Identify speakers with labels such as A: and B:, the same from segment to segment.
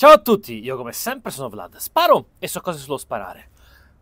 A: Ciao a tutti, io come sempre sono Vlad, sparo e so cose sullo sparare.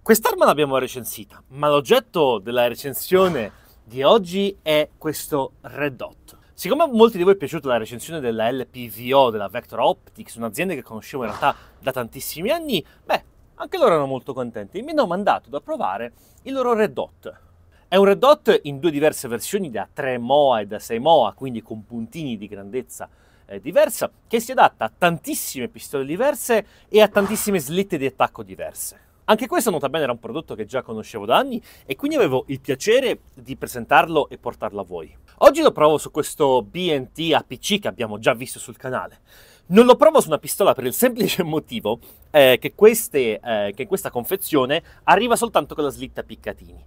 A: Quest'arma l'abbiamo recensita, ma l'oggetto della recensione di oggi è questo Red Dot. Siccome a molti di voi è piaciuta la recensione della LPVO della Vector Optics, un'azienda che conoscevo in realtà da tantissimi anni, beh, anche loro erano molto contenti e mi hanno mandato da provare il loro Red Dot. È un Red Dot in due diverse versioni da 3 MOA e da 6 MOA, quindi con puntini di grandezza eh, diversa che si adatta a tantissime pistole diverse e a tantissime slitte di attacco diverse. Anche questo, nota bene, era un prodotto che già conoscevo da anni e quindi avevo il piacere di presentarlo e portarlo a voi. Oggi lo provo su questo BNT APC che abbiamo già visto sul canale. Non lo provo su una pistola per il semplice motivo eh, che, queste, eh, che questa confezione arriva soltanto con la slitta Piccatini.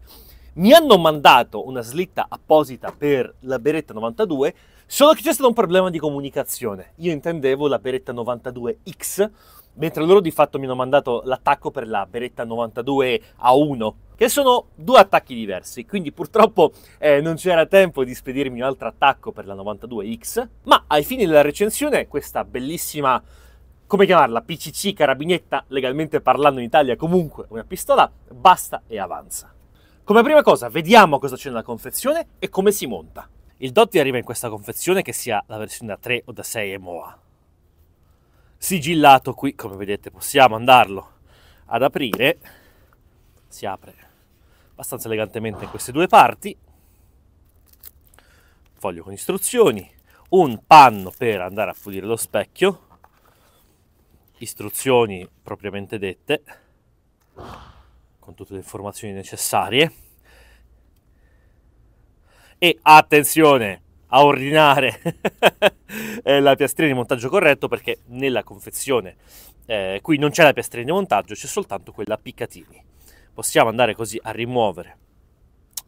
A: Mi hanno mandato una slitta apposita per la Beretta 92 Solo che c'è stato un problema di comunicazione. Io intendevo la Beretta 92X, mentre loro di fatto mi hanno mandato l'attacco per la Beretta 92 A1, che sono due attacchi diversi, quindi purtroppo eh, non c'era tempo di spedirmi un altro attacco per la 92X, ma ai fini della recensione questa bellissima, come chiamarla, PCC carabinetta, legalmente parlando in Italia comunque una pistola, basta e avanza. Come prima cosa vediamo cosa c'è nella confezione e come si monta. Il Dotti arriva in questa confezione che sia la versione da 3 o da 6 MOA. Sigillato qui, come vedete, possiamo andarlo ad aprire. Si apre abbastanza elegantemente in queste due parti. Foglio con istruzioni, un panno per andare a pulire lo specchio, istruzioni propriamente dette, con tutte le informazioni necessarie e attenzione a ordinare eh, la piastrina di montaggio corretto perché nella confezione eh, qui non c'è la piastrina di montaggio, c'è soltanto quella Piccatini. Possiamo andare così a rimuovere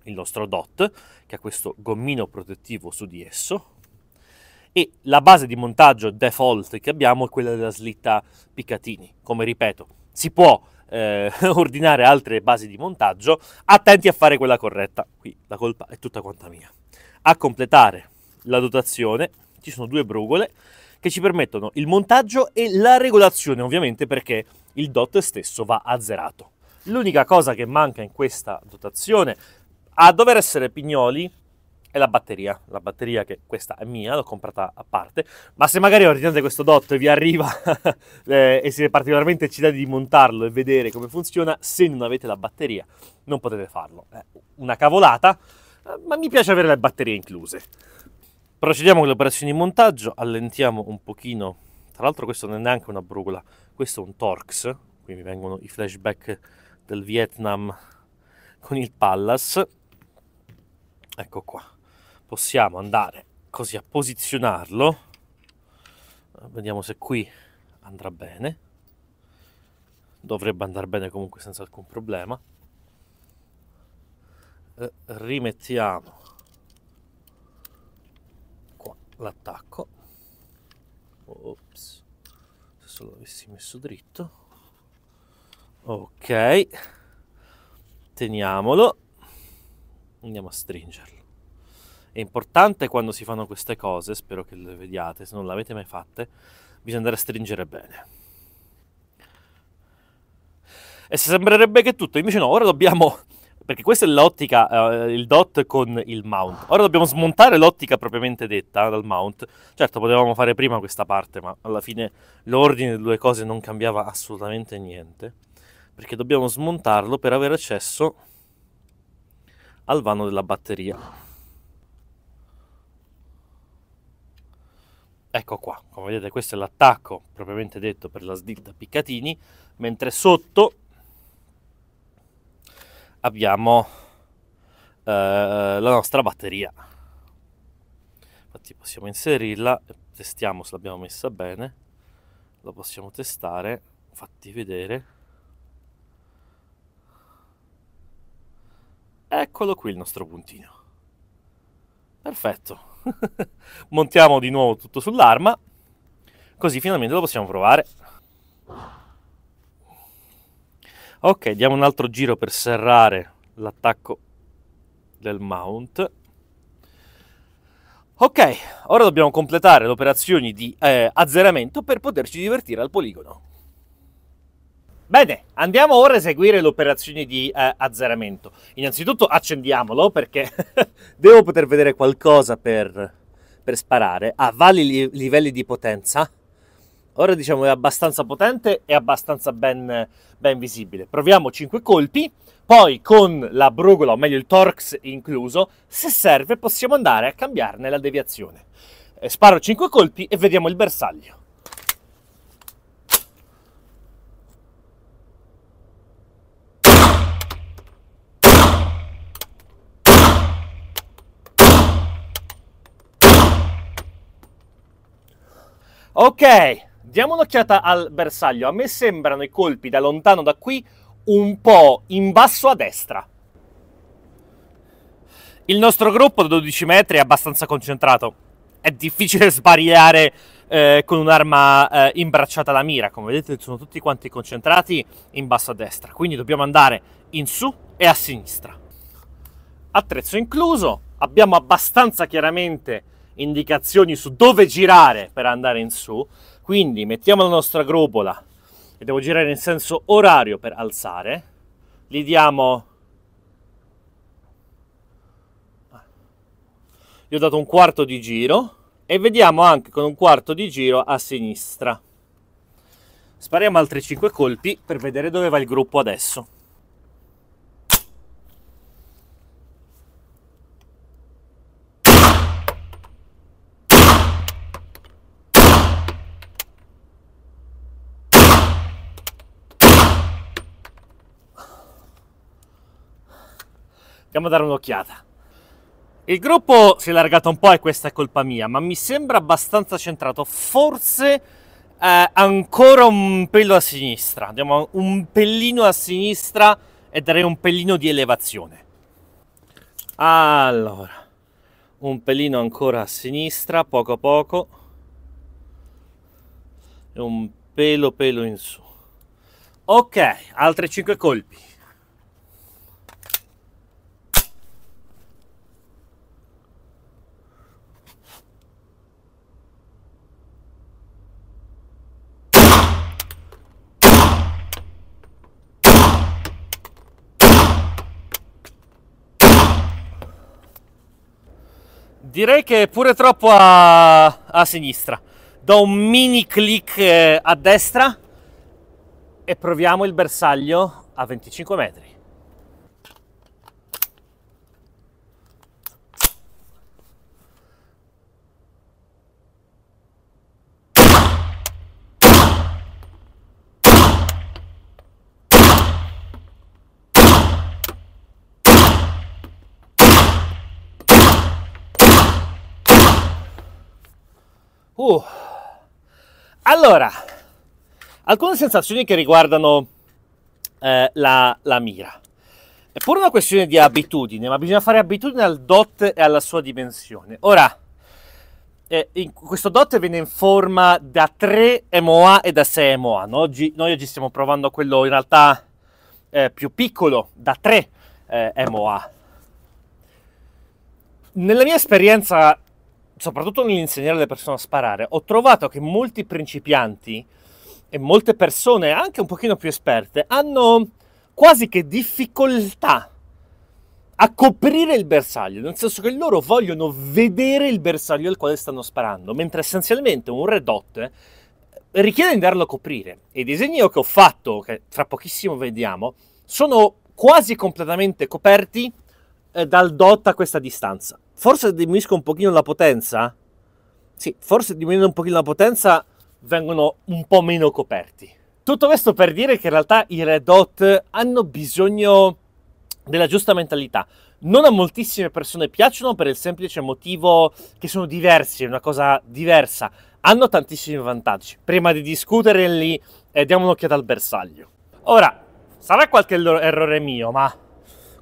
A: il nostro DOT che ha questo gommino protettivo su di esso e la base di montaggio default che abbiamo è quella della slitta Piccatini, come ripeto, si può eh, ordinare altre basi di montaggio, attenti a fare quella corretta. Qui la colpa è tutta quanta mia. A completare la dotazione ci sono due brugole che ci permettono il montaggio e la regolazione, ovviamente perché il dot stesso va azzerato. L'unica cosa che manca in questa dotazione, a dover essere pignoli, è la batteria, la batteria che questa è mia, l'ho comprata a parte, ma se magari ordinate questo dot e vi arriva eh, e siete particolarmente eccitati di montarlo e vedere come funziona, se non avete la batteria non potete farlo. È una cavolata, eh, ma mi piace avere le batterie incluse. Procediamo con le operazioni di montaggio, allentiamo un pochino, tra l'altro questo non è neanche una brugola, questo è un Torx, qui mi vengono i flashback del Vietnam con il Pallas, ecco qua possiamo andare così a posizionarlo vediamo se qui andrà bene dovrebbe andare bene comunque senza alcun problema eh, rimettiamo qua l'attacco se solo avessi messo dritto ok teniamolo andiamo a stringerlo è importante quando si fanno queste cose, spero che le vediate, se non l'avete mai fatte, bisogna andare a stringere bene. E se sembrerebbe che tutto, invece no, ora dobbiamo perché questa è l'ottica, eh, il dot con il mount. Ora dobbiamo smontare l'ottica propriamente detta dal mount. Certo, potevamo fare prima questa parte, ma alla fine l'ordine delle due cose non cambiava assolutamente niente. Perché dobbiamo smontarlo per avere accesso al vano della batteria. Ecco qua, come vedete questo è l'attacco propriamente detto per la slitta Piccatini, mentre sotto abbiamo eh, la nostra batteria. Infatti possiamo inserirla, eh, testiamo se l'abbiamo messa bene, la possiamo testare, fatti vedere. Eccolo qui il nostro puntino. Perfetto. Montiamo di nuovo tutto sull'arma, così finalmente lo possiamo provare. Ok, diamo un altro giro per serrare l'attacco del mount. Ok, ora dobbiamo completare le operazioni di eh, azzeramento per poterci divertire al poligono. Bene, andiamo ora a eseguire l'operazione di eh, azzeramento. Innanzitutto accendiamolo perché devo poter vedere qualcosa per, per sparare a vari li livelli di potenza. Ora diciamo è abbastanza potente e abbastanza ben, ben, visibile. Proviamo 5 colpi, poi con la brugola, o meglio il torx incluso, se serve possiamo andare a cambiarne la deviazione. Eh, sparo 5 colpi e vediamo il bersaglio. Ok, diamo un'occhiata al bersaglio. A me sembrano i colpi da lontano da qui un po' in basso a destra. Il nostro gruppo da 12 metri è abbastanza concentrato. È difficile sbagliare eh, con un'arma eh, imbracciata alla mira. Come vedete sono tutti quanti concentrati in basso a destra. Quindi dobbiamo andare in su e a sinistra. Attrezzo incluso. Abbiamo abbastanza chiaramente indicazioni su dove girare per andare in su, quindi mettiamo la nostra grobola e devo girare in senso orario per alzare, gli diamo... Gli ho dato un quarto di giro e vediamo anche con un quarto di giro a sinistra. Spariamo altri 5 colpi per vedere dove va il gruppo adesso. Andiamo a dare un'occhiata. Il gruppo si è allargato un po' e questa è colpa mia, ma mi sembra abbastanza centrato. Forse eh, ancora un pelo a sinistra. Andiamo un pellino a sinistra e darei un pellino di elevazione. Allora, un pelino ancora a sinistra, poco a poco. E un pelo pelo in su. Ok, altri 5 colpi. direi che è pure troppo a, a sinistra. Do un mini clic eh, a destra e proviamo il bersaglio a 25 metri. Uh. Allora, alcune sensazioni che riguardano eh, la, la mira. È pure una questione di abitudine, ma bisogna fare abitudine al dot e alla sua dimensione. Ora, eh, in, questo dot viene in forma da 3 MOA e da 6 MOA. No? Oggi, noi oggi stiamo provando quello in realtà eh, più piccolo, da 3 eh, MOA. Nella mia esperienza soprattutto nell'insegnare le persone a sparare, ho trovato che molti principianti e molte persone anche un pochino più esperte hanno quasi che difficoltà a coprire il bersaglio, nel senso che loro vogliono vedere il bersaglio al quale stanno sparando, mentre essenzialmente un red dot eh, richiede di andarlo a coprire. E i disegni che ho fatto, che tra pochissimo vediamo, sono quasi completamente coperti eh, dal dot a questa distanza forse diminuisco un pochino la potenza, sì, forse diminuendo un pochino la potenza vengono un po' meno coperti. Tutto questo per dire che in realtà i Red Hot hanno bisogno della giusta mentalità. Non a moltissime persone piacciono per il semplice motivo che sono diversi, è una cosa diversa. Hanno tantissimi vantaggi. Prima di discuterli, eh, diamo un'occhiata al bersaglio. Ora, sarà qualche errore mio, ma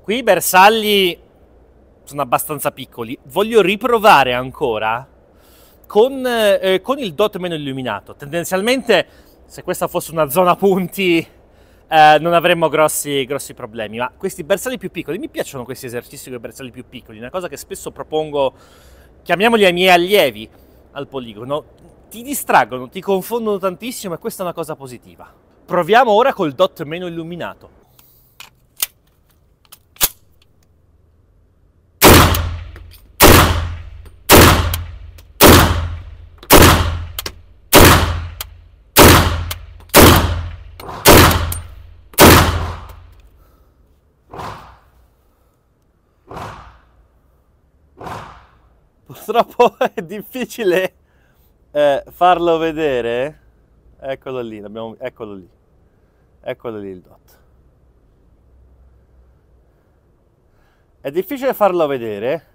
A: qui i bersagli sono abbastanza piccoli. Voglio riprovare ancora con, eh, con il dot meno illuminato. Tendenzialmente, se questa fosse una zona punti, eh, non avremmo grossi, grossi, problemi. Ma questi bersagli più piccoli, mi piacciono questi esercizi con i bersagli più piccoli, una cosa che spesso propongo, chiamiamoli ai miei allievi al poligono. Ti distraggono, ti confondono tantissimo e questa è una cosa positiva. Proviamo ora col dot meno illuminato. purtroppo è difficile eh, farlo vedere. Eccolo lì, abbiamo, eccolo lì. Eccolo lì il dot. È difficile farlo vedere,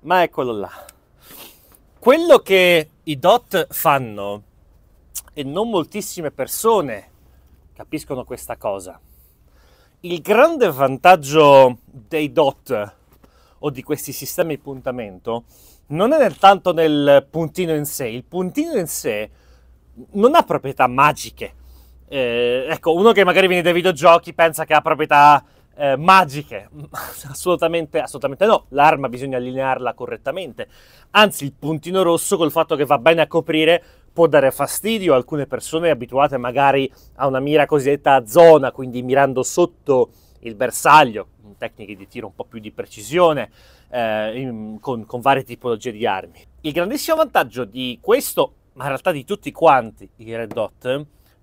A: ma eccolo là. Quello che i dot fanno, e non moltissime persone capiscono questa cosa, il grande vantaggio dei dot o di questi sistemi di puntamento non è tanto nel puntino in sé, il puntino in sé non ha proprietà magiche. Eh, ecco, uno che magari viene dai videogiochi pensa che ha proprietà eh, magiche, assolutamente, assolutamente no, l'arma bisogna allinearla correttamente, anzi il puntino rosso col fatto che va bene a coprire può dare fastidio a alcune persone abituate magari a una mira cosiddetta a zona, quindi mirando sotto il bersaglio, tecniche di tiro un po' più di precisione, eh, in, con, con varie tipologie di armi. Il grandissimo vantaggio di questo, ma in realtà di tutti quanti i Red Dot,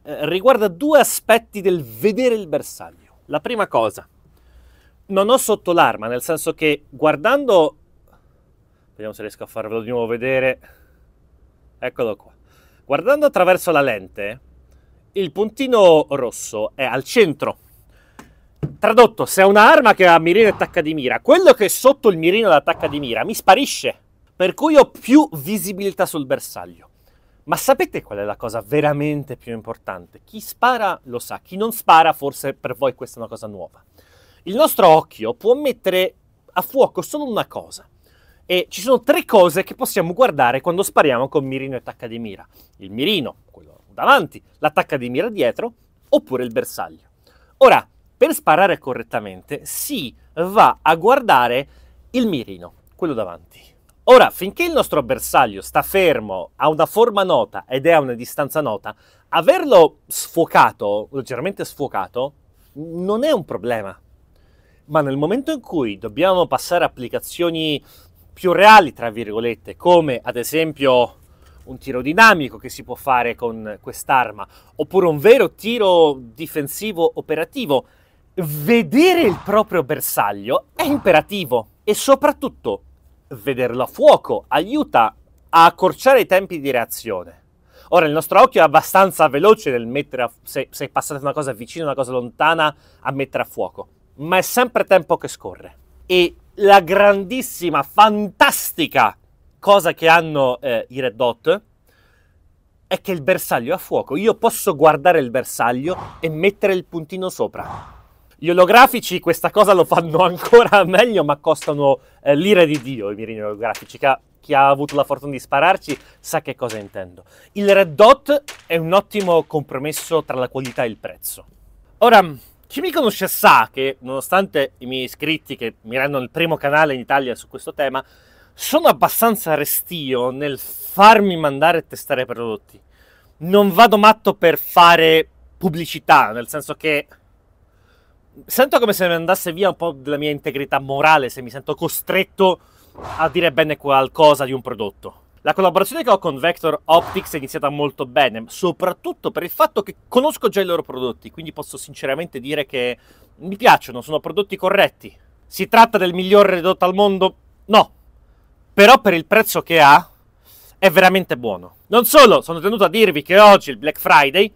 A: eh, riguarda due aspetti del vedere il bersaglio. La prima cosa, non ho sotto l'arma, nel senso che guardando... Vediamo se riesco a farvelo di nuovo vedere. Eccolo qua. Guardando attraverso la lente, il puntino rosso è al centro Tradotto, se è un'arma che ha mirino e attacca di mira, quello che è sotto il mirino e l'attacca di mira mi sparisce, per cui ho più visibilità sul bersaglio. Ma sapete qual è la cosa veramente più importante? Chi spara lo sa, chi non spara forse per voi questa è una cosa nuova. Il nostro occhio può mettere a fuoco solo una cosa. E ci sono tre cose che possiamo guardare quando spariamo con mirino e attacca di mira. Il mirino, quello davanti, l'attacca di mira dietro, oppure il bersaglio. Ora, per sparare correttamente si va a guardare il mirino, quello davanti. Ora, finché il nostro bersaglio sta fermo, ha una forma nota ed è a una distanza nota, averlo sfocato, leggermente sfocato, non è un problema. Ma nel momento in cui dobbiamo passare a applicazioni più reali, tra virgolette, come ad esempio un tiro dinamico che si può fare con quest'arma, oppure un vero tiro difensivo operativo, vedere il proprio bersaglio è imperativo e soprattutto vederlo a fuoco aiuta a accorciare i tempi di reazione. Ora, il nostro occhio è abbastanza veloce nel mettere a, se, se è passata una cosa vicina, una cosa lontana, a mettere a fuoco, ma è sempre tempo che scorre. E la grandissima, fantastica cosa che hanno eh, i Red Dot è che il bersaglio è a fuoco. Io posso guardare il bersaglio e mettere il puntino sopra. Gli olografici questa cosa lo fanno ancora meglio, ma costano eh, l'ira di Dio i mirini olografici. Chi ha, chi ha avuto la fortuna di spararci sa che cosa intendo. Il red dot è un ottimo compromesso tra la qualità e il prezzo. Ora, chi mi conosce sa che, nonostante i miei iscritti, che mi rendono il primo canale in Italia su questo tema, sono abbastanza restio nel farmi mandare e testare prodotti. Non vado matto per fare pubblicità, nel senso che sento come se mi andasse via un po' della mia integrità morale se mi sento costretto a dire bene qualcosa di un prodotto. La collaborazione che ho con Vector Optics è iniziata molto bene, soprattutto per il fatto che conosco già i loro prodotti, quindi posso sinceramente dire che mi piacciono, sono prodotti corretti. Si tratta del miglior ridotto al mondo? No. Però per il prezzo che ha è veramente buono. Non solo, sono tenuto a dirvi che oggi il Black Friday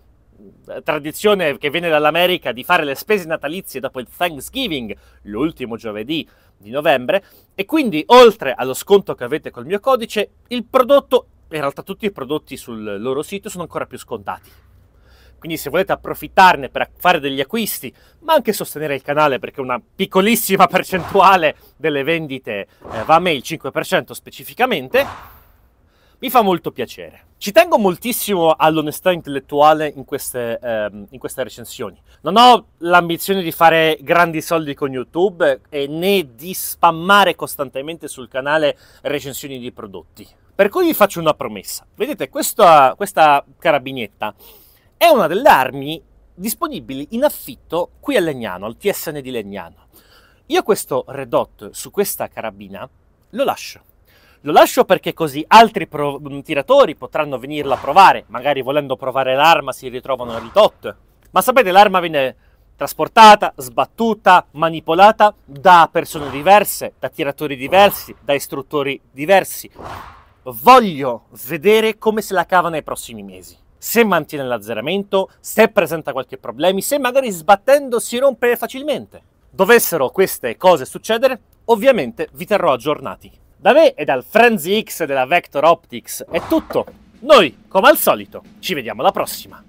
A: eh, tradizione che viene dall'America di fare le spese natalizie dopo il Thanksgiving, l'ultimo giovedì di novembre, e quindi oltre allo sconto che avete col mio codice, il prodotto, in realtà tutti i prodotti sul loro sito sono ancora più scontati. Quindi se volete approfittarne per fare degli acquisti, ma anche sostenere il canale perché una piccolissima percentuale delle vendite eh, va a me, il 5% specificamente, mi fa molto piacere. Ci tengo moltissimo all'onestà intellettuale in queste, ehm, in queste, recensioni. Non ho l'ambizione di fare grandi soldi con YouTube e né di spammare costantemente sul canale recensioni di prodotti. Per cui vi faccio una promessa. Vedete, questa, questa carabinietta è una delle armi disponibili in affitto qui a Legnano, al TSN di Legnano. Io questo redot su questa carabina lo lascio lo lascio perché così altri pro- mm, tiratori potranno venirla a provare, magari volendo provare l'arma si ritrovano nel tot. Ma sapete, l'arma viene trasportata, sbattuta, manipolata da persone diverse, da tiratori diversi, da istruttori diversi. Voglio vedere come se la cava nei prossimi mesi. Se mantiene l'azzeramento, se presenta qualche problema, se magari sbattendo si rompe facilmente. Dovessero queste cose succedere, ovviamente vi terrò aggiornati. Da me e dal Frenzy X della Vector Optics è tutto. Noi, come al solito, ci vediamo alla prossima.